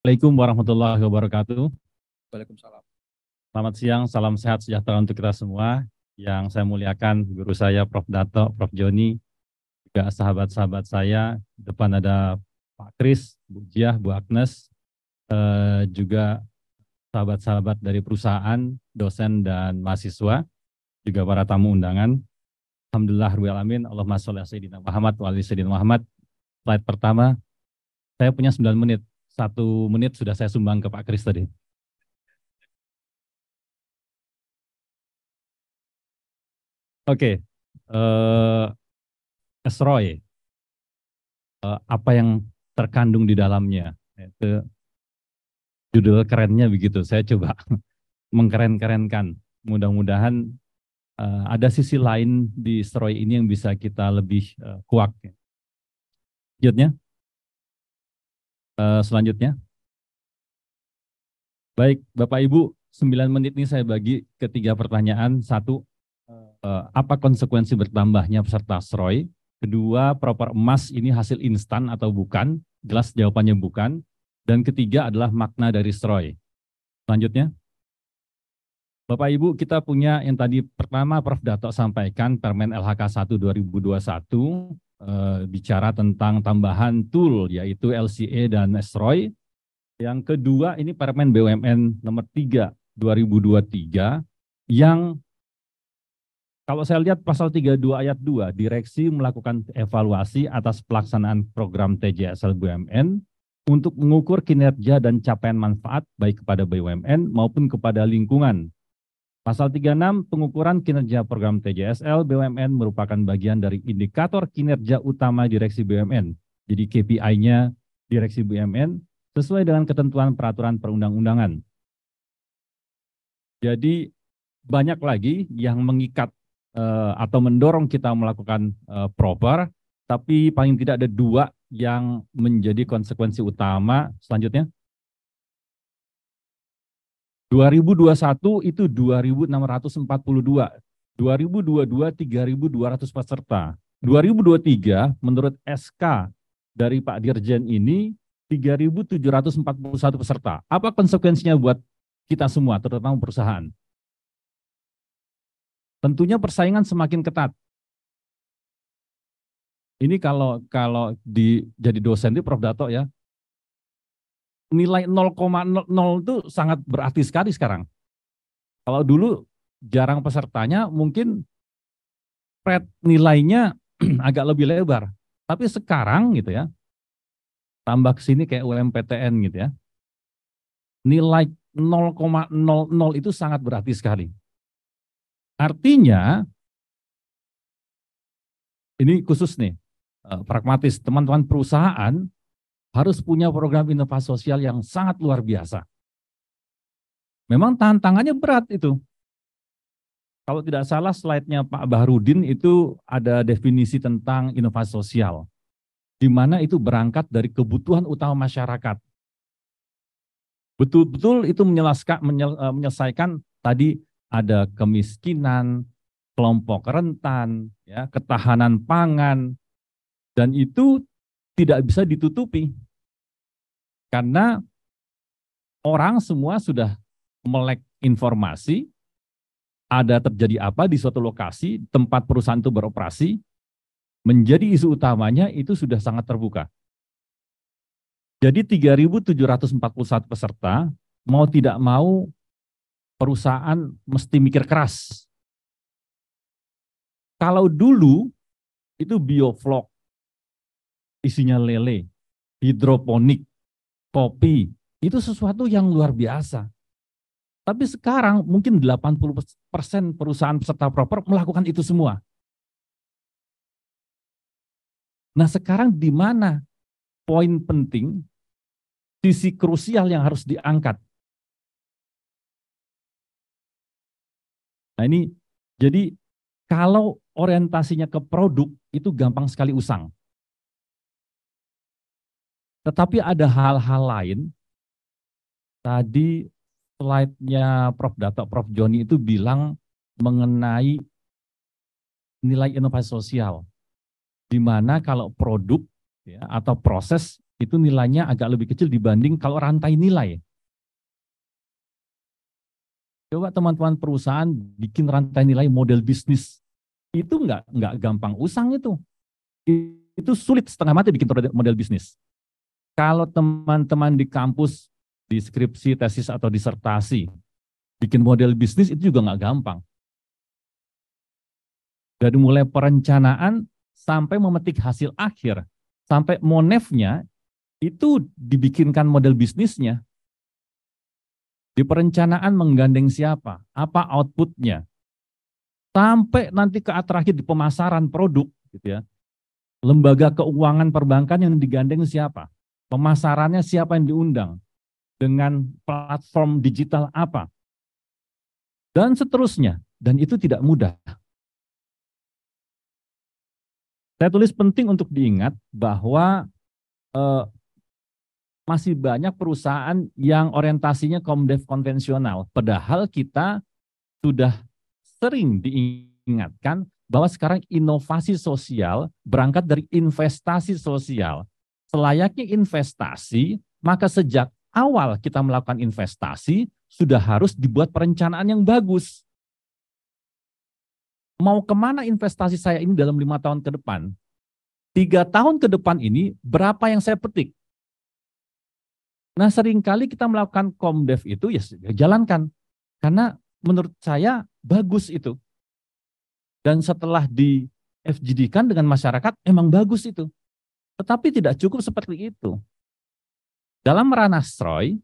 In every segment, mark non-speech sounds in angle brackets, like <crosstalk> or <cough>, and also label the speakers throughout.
Speaker 1: Assalamualaikum warahmatullahi wabarakatuh. Waalaikumsalam. Selamat siang, salam sehat sejahtera untuk kita semua. Yang saya muliakan guru saya Prof. Dato, Prof. Joni, juga sahabat-sahabat saya. Depan ada Pak Kris, Bu Jiah, Bu Agnes, eh, juga sahabat-sahabat dari perusahaan, dosen dan mahasiswa, juga para tamu undangan. Alhamdulillah, Rui Amin, Allahumma sholli ala Sayyidina Muhammad wa Sayyidina Muhammad. Slide pertama, saya punya 9 menit satu menit sudah saya sumbang ke Pak Kris tadi.
Speaker 2: Oke, okay. uh,
Speaker 1: eh, Esroy, uh, eh, apa yang terkandung di dalamnya? Itu judul kerennya begitu. Saya coba <laughs> mengkeren-kerenkan. Mudah-mudahan uh, ada sisi lain di Esroy ini yang bisa kita lebih uh, kuak. Ya. Eh, selanjutnya. Baik, Bapak Ibu, 9 menit ini saya bagi ketiga pertanyaan. Satu, eh, apa konsekuensi bertambahnya peserta SROI? Kedua, proper emas ini hasil instan atau bukan? Jelas jawabannya bukan. Dan ketiga adalah makna dari SROI. Selanjutnya. Bapak Ibu, kita punya yang tadi pertama Prof. Dato sampaikan Permen LHK 1 2021 Eh, bicara tentang tambahan tool yaitu LCA dan SROI. Yang kedua ini Permen BUMN nomor 3 2023 yang kalau saya lihat pasal 32 ayat 2 direksi melakukan evaluasi atas pelaksanaan program TJSL BUMN untuk mengukur kinerja dan capaian manfaat baik kepada BUMN maupun kepada lingkungan Pasal 36 pengukuran kinerja program TJSL BUMN merupakan bagian dari indikator kinerja utama Direksi BUMN. Jadi KPI-nya Direksi BUMN sesuai dengan ketentuan peraturan perundang-undangan. Jadi banyak lagi yang mengikat eh, atau mendorong kita melakukan eh, proper, tapi paling tidak ada dua yang menjadi konsekuensi utama selanjutnya 2021 itu 2.642, 2022 3.200 peserta. 2023 menurut SK dari Pak Dirjen ini 3.741 peserta. Apa konsekuensinya buat kita semua, terutama perusahaan?
Speaker 2: Tentunya persaingan semakin ketat.
Speaker 1: Ini kalau kalau di jadi dosen di Prof Dato ya, nilai 0,00 itu sangat berarti sekali sekarang. Kalau dulu jarang pesertanya, mungkin spread nilainya <clears throat> agak lebih lebar. Tapi sekarang gitu ya, tambah ke sini kayak UMPTN gitu ya. Nilai 0,00 itu sangat berarti
Speaker 2: sekali. Artinya, ini
Speaker 1: khusus nih, eh, pragmatis. Teman-teman perusahaan harus punya program inovasi sosial yang sangat luar biasa. Memang tantangannya berat itu. Kalau tidak salah slide-nya Pak Bahrudin itu ada definisi tentang inovasi sosial. Di mana itu berangkat dari kebutuhan utama masyarakat. Betul-betul itu eh, menyelesaikan, tadi ada kemiskinan, kelompok rentan, ya, ketahanan pangan, dan itu tidak bisa ditutupi. Karena orang semua sudah melek informasi, ada terjadi apa di suatu lokasi, tempat perusahaan itu beroperasi, menjadi isu utamanya itu sudah sangat terbuka. Jadi 3.741 peserta, mau tidak mau perusahaan
Speaker 2: mesti mikir keras. Kalau dulu itu
Speaker 1: bioflok isinya lele, hidroponik, kopi, itu sesuatu yang luar biasa. Tapi sekarang mungkin 80% perusahaan peserta proper melakukan itu semua.
Speaker 2: Nah sekarang di mana poin penting, sisi krusial yang harus diangkat? Nah ini jadi kalau orientasinya ke produk itu gampang sekali usang. Tetapi ada hal-hal
Speaker 1: lain. Tadi slide-nya Prof. Dato Prof. Joni itu bilang mengenai nilai inovasi sosial. Di mana kalau produk ya, atau proses itu nilainya agak lebih kecil dibanding kalau rantai nilai. Coba teman-teman perusahaan bikin rantai nilai model bisnis. Itu nggak nggak gampang usang itu. Itu sulit setengah mati bikin model bisnis. Kalau teman-teman di kampus, di skripsi, tesis, atau disertasi, bikin model bisnis itu juga nggak gampang. Dari mulai perencanaan sampai memetik hasil akhir, sampai monefnya itu dibikinkan model bisnisnya. Di perencanaan menggandeng siapa, apa outputnya, sampai nanti ke terakhir di pemasaran produk, gitu ya. Lembaga keuangan perbankan yang digandeng siapa? Pemasarannya siapa yang diundang? Dengan platform digital apa? Dan
Speaker 2: seterusnya. Dan itu tidak mudah.
Speaker 1: Saya tulis penting untuk diingat bahwa eh, masih banyak perusahaan yang orientasinya komdev konvensional. Padahal kita sudah sering diingatkan bahwa sekarang inovasi sosial berangkat dari investasi sosial. Selayaknya investasi, maka sejak awal kita melakukan investasi, sudah harus dibuat perencanaan yang bagus. Mau kemana investasi saya ini dalam lima tahun ke depan? Tiga tahun ke depan ini, berapa yang saya petik? Nah seringkali kita melakukan komdev itu, ya, ya jalankan. Karena menurut saya bagus itu. Dan setelah di FGD-kan dengan masyarakat, emang bagus itu. Tetapi tidak cukup seperti itu. Dalam ranah Sroy,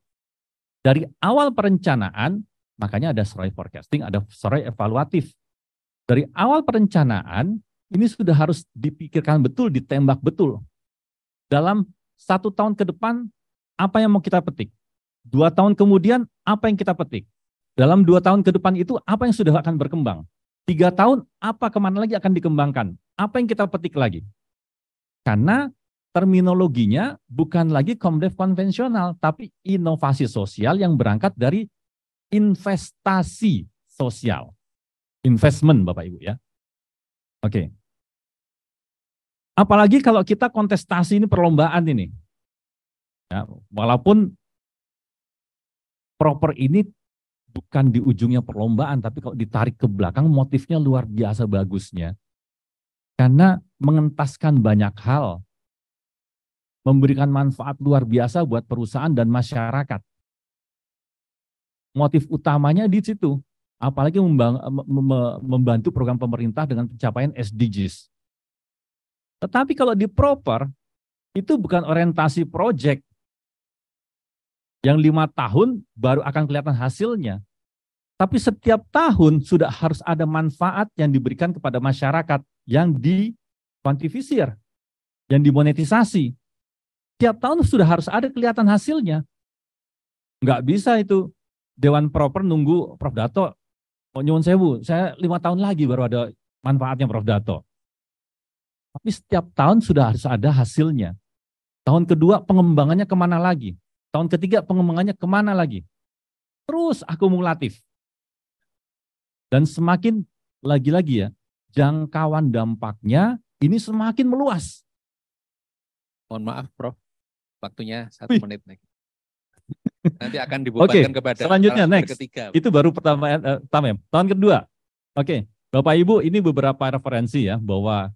Speaker 1: dari awal perencanaan, makanya ada Sroy forecasting, ada Sroy evaluatif. Dari awal perencanaan, ini sudah harus dipikirkan betul, ditembak betul. Dalam satu tahun ke depan, apa yang mau kita petik? Dua tahun kemudian, apa yang kita petik? Dalam dua tahun ke depan itu, apa yang sudah akan berkembang? Tiga tahun, apa kemana lagi akan dikembangkan? Apa yang kita petik lagi? Karena terminologinya bukan lagi komdev konvensional, tapi inovasi sosial yang berangkat dari investasi sosial. Investment, Bapak Ibu ya. Oke. Apalagi kalau kita kontestasi ini perlombaan ini. Ya, walaupun proper ini bukan di ujungnya perlombaan, tapi kalau ditarik ke belakang motifnya luar biasa bagusnya. Karena mengentaskan banyak hal memberikan manfaat luar biasa buat perusahaan dan masyarakat. Motif utamanya di situ, apalagi membantu program pemerintah dengan pencapaian SDGs. Tetapi kalau di proper, itu bukan orientasi proyek yang lima tahun baru akan kelihatan hasilnya. Tapi setiap tahun sudah harus ada manfaat yang diberikan kepada masyarakat yang dikuantifisir, yang dimonetisasi tiap tahun sudah harus ada kelihatan hasilnya. Nggak bisa itu Dewan Proper nunggu Prof. Dato, oh, nyuwun sewu, saya lima tahun lagi baru ada manfaatnya Prof. Dato. Tapi setiap tahun sudah harus ada hasilnya. Tahun kedua pengembangannya kemana lagi? Tahun ketiga pengembangannya kemana lagi? Terus akumulatif. Dan semakin lagi-lagi ya, jangkauan dampaknya ini semakin meluas. Mohon maaf Prof, Waktunya satu Wih. menit lagi. Nanti akan dibubarkan okay, kepada selanjutnya next. Ketiga. Itu baru pertama eh, pertama ya. Tahun kedua. Oke, okay. Bapak Ibu ini beberapa referensi ya bahwa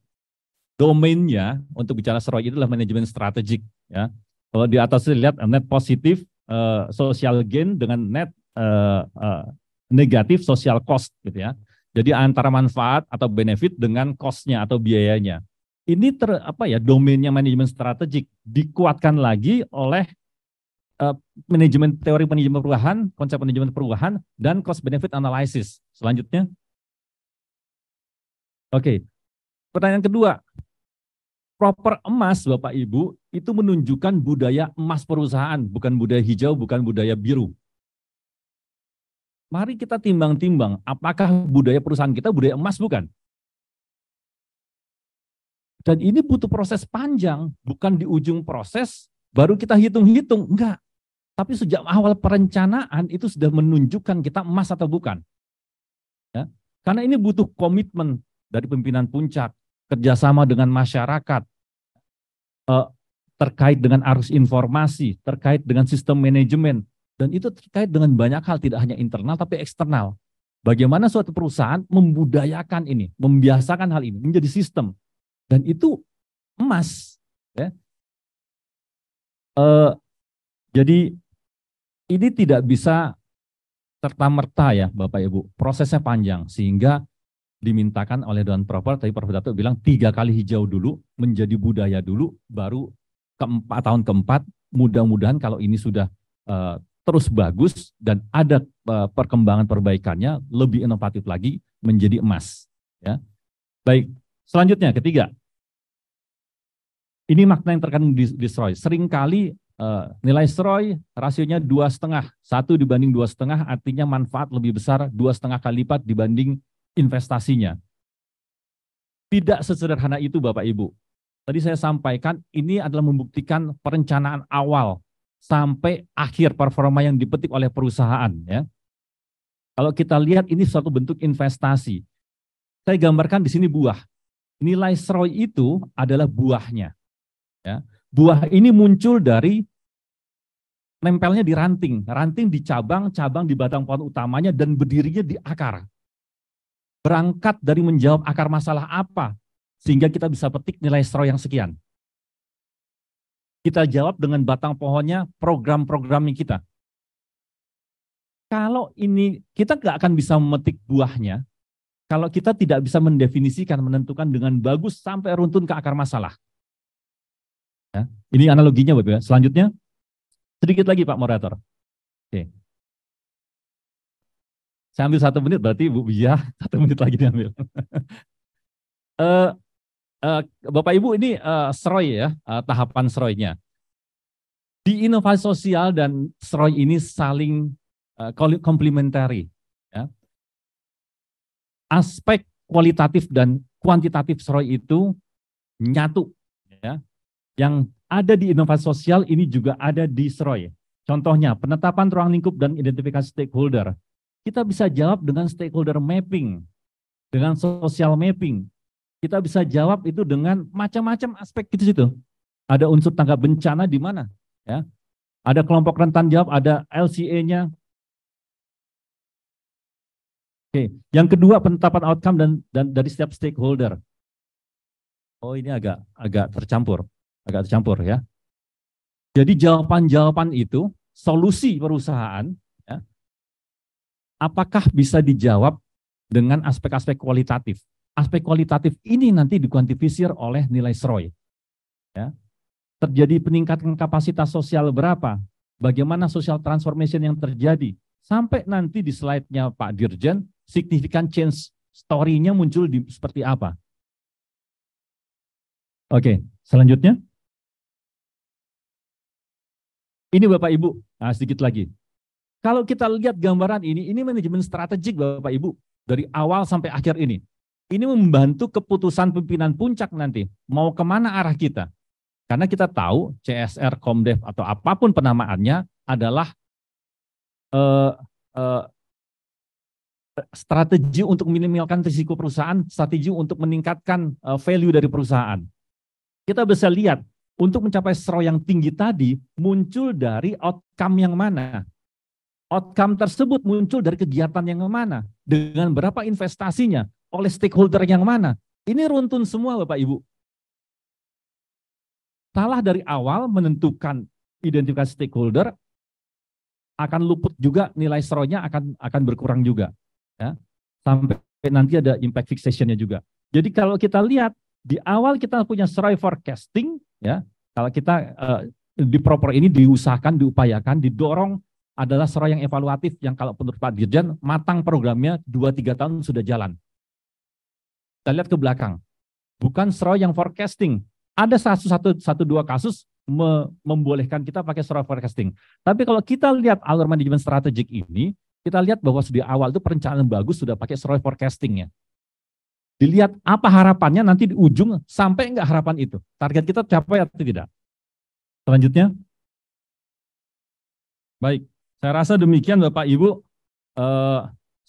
Speaker 1: domainnya untuk bicara seroy itu adalah manajemen strategik ya. Kalau di atas lihat eh, net positif uh, social gain dengan net uh, uh, negatif social cost gitu ya. Jadi antara manfaat atau benefit dengan costnya atau biayanya ini ter, apa ya domainnya manajemen strategik dikuatkan lagi oleh uh, manajemen teori manajemen perubahan, konsep manajemen perubahan dan cost benefit analysis. Selanjutnya. Oke. Okay. Pertanyaan kedua. Proper emas Bapak Ibu itu menunjukkan budaya emas perusahaan, bukan budaya hijau, bukan budaya biru. Mari kita timbang-timbang apakah budaya perusahaan kita budaya emas bukan? Dan ini butuh proses panjang, bukan di ujung proses baru kita hitung-hitung, enggak. Tapi sejak awal perencanaan itu sudah menunjukkan kita emas atau bukan. Ya. Karena ini butuh komitmen dari pimpinan puncak, kerjasama dengan masyarakat, eh, terkait dengan arus informasi, terkait dengan sistem manajemen, dan itu terkait dengan banyak hal, tidak hanya internal tapi eksternal. Bagaimana suatu perusahaan membudayakan ini, membiasakan hal ini, menjadi sistem, dan itu emas. Ya. Uh, jadi ini tidak bisa serta-merta ya Bapak Ibu. Prosesnya panjang sehingga dimintakan oleh Dewan Proper, Tapi Prof. Dato bilang tiga kali hijau dulu, menjadi budaya dulu, baru keempat, tahun keempat, mudah-mudahan kalau ini sudah uh, terus bagus dan ada uh, perkembangan perbaikannya, lebih inovatif lagi menjadi emas. Ya. Baik, selanjutnya ketiga, ini makna yang terkandung di, di Sroy. Seringkali Uh, nilai seroy rasionya dua setengah satu dibanding dua setengah artinya manfaat lebih besar dua setengah kali lipat dibanding investasinya tidak sesederhana itu bapak ibu tadi saya sampaikan ini adalah membuktikan perencanaan awal sampai akhir performa yang dipetik oleh perusahaan ya kalau kita lihat ini suatu bentuk investasi saya gambarkan di sini buah nilai seroy itu adalah buahnya Ya. Buah ini muncul dari nempelnya di ranting, ranting di cabang, cabang di batang pohon utamanya dan berdirinya di akar. Berangkat dari menjawab akar masalah apa sehingga kita bisa petik nilai straw yang sekian. Kita jawab dengan batang pohonnya, program-programnya kita. Kalau ini kita nggak akan bisa memetik buahnya, kalau kita tidak bisa mendefinisikan, menentukan dengan bagus sampai runtun ke akar masalah. Ya. Ini analoginya Bapak. Ya. Selanjutnya, sedikit
Speaker 2: lagi Pak Moderator. Oke. Saya ambil satu menit, berarti Bu Bia <laughs> satu menit lagi diambil. <laughs>
Speaker 1: Eh, eh, Bapak Ibu ini uh, eh, seroy ya, uh, tahapan seroynya. Di inovasi sosial dan seroy ini saling uh, komplementari. Ya. Aspek kualitatif dan kuantitatif seroy itu nyatu. Ya yang ada di inovasi sosial ini juga ada di SROI. Contohnya, penetapan ruang lingkup dan identifikasi stakeholder. Kita bisa jawab dengan stakeholder mapping, dengan social mapping. Kita bisa jawab itu dengan macam-macam aspek Kita gitu situ. Ada unsur tangga bencana di mana, ya. Ada kelompok
Speaker 2: rentan jawab, ada LCA-nya. Oke,
Speaker 1: yang kedua penetapan outcome dan dan dari setiap stakeholder. Oh, ini agak agak tercampur agak tercampur ya. Jadi jawaban-jawaban itu, solusi perusahaan, ya, apakah bisa dijawab dengan aspek-aspek kualitatif? Aspek kualitatif ini nanti dikuantifisir oleh nilai SROI. Ya. Terjadi peningkatan kapasitas sosial berapa? Bagaimana social transformation yang terjadi? Sampai nanti di slide-nya Pak Dirjen, signifikan change story-nya muncul di, seperti apa?
Speaker 2: Oke, selanjutnya. Ini Bapak Ibu,
Speaker 1: nah sedikit lagi. Kalau kita lihat gambaran ini, ini manajemen strategik Bapak Ibu dari awal sampai akhir ini. Ini membantu keputusan pimpinan puncak nanti, mau kemana arah kita. Karena kita tahu CSR, Komdev, atau apapun penamaannya adalah uh, uh, strategi untuk minimalkan risiko perusahaan, strategi untuk meningkatkan eh, value dari perusahaan. Kita bisa lihat untuk mencapai straw yang tinggi tadi muncul dari outcome yang mana? Outcome tersebut muncul dari kegiatan yang mana? Dengan berapa investasinya? Oleh stakeholder yang mana? Ini runtun semua Bapak Ibu. Salah dari awal menentukan identifikasi stakeholder akan luput juga nilai seronya akan akan berkurang juga ya sampai nanti ada impact fixationnya juga. Jadi kalau kita lihat di awal kita punya straw forecasting ya kalau kita uh, di proper ini diusahakan, diupayakan, didorong adalah seorang yang evaluatif yang kalau menurut Pak Dirjen matang programnya 2-3 tahun sudah jalan. Kita lihat ke belakang. Bukan seorang yang forecasting. Ada satu, satu, satu dua kasus me membolehkan kita pakai seorang forecasting. Tapi kalau kita lihat alur manajemen strategik ini, kita lihat bahwa sudah awal itu perencanaan bagus sudah pakai seorang forecastingnya. Dilihat apa harapannya nanti di ujung sampai enggak harapan itu. Target kita capai atau tidak. Selanjutnya. Baik, saya rasa demikian Bapak Ibu. Eh,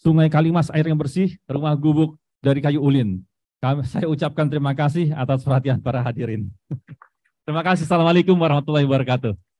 Speaker 1: sungai Kalimas air yang bersih, rumah gubuk dari kayu ulin. Kami, <laughs> saya ucapkan terima kasih atas perhatian para hadirin. <laughs> terima kasih. Assalamualaikum warahmatullahi wabarakatuh.